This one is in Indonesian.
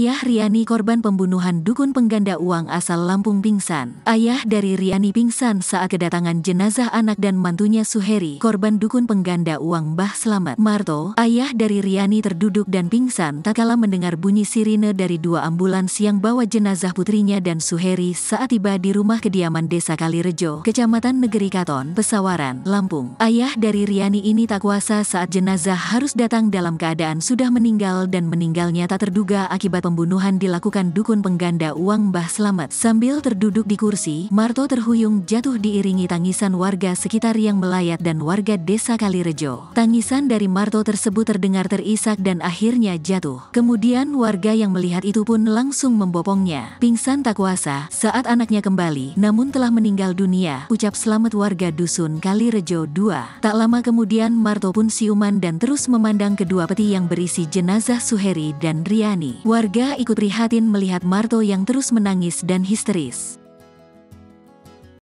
Ayah Riani korban pembunuhan dukun pengganda uang asal Lampung pingsan. Ayah dari Riani pingsan saat kedatangan jenazah anak dan mantunya Suheri, korban dukun pengganda uang Mbah Selamat Marto, ayah dari Riani terduduk dan pingsan tak kala mendengar bunyi sirine dari dua ambulans yang bawa jenazah putrinya dan Suheri saat tiba di rumah kediaman desa Kalirejo, kecamatan Negeri Katon, Pesawaran, Lampung. Ayah dari Riani ini tak kuasa saat jenazah harus datang dalam keadaan sudah meninggal dan meninggalnya tak terduga akibat pembunuhan dilakukan dukun pengganda uang Mbah Selamat. Sambil terduduk di kursi, Marto terhuyung jatuh diiringi tangisan warga sekitar yang melayat dan warga desa Kalirejo. Tangisan dari Marto tersebut terdengar terisak dan akhirnya jatuh. Kemudian warga yang melihat itu pun langsung membopongnya. Pingsan tak kuasa saat anaknya kembali, namun telah meninggal dunia, ucap selamat warga dusun Kalirejo 2. Tak lama kemudian Marto pun siuman dan terus memandang kedua peti yang berisi jenazah Suheri dan Riani. Warga Warga ikut prihatin melihat Marto yang terus menangis dan histeris.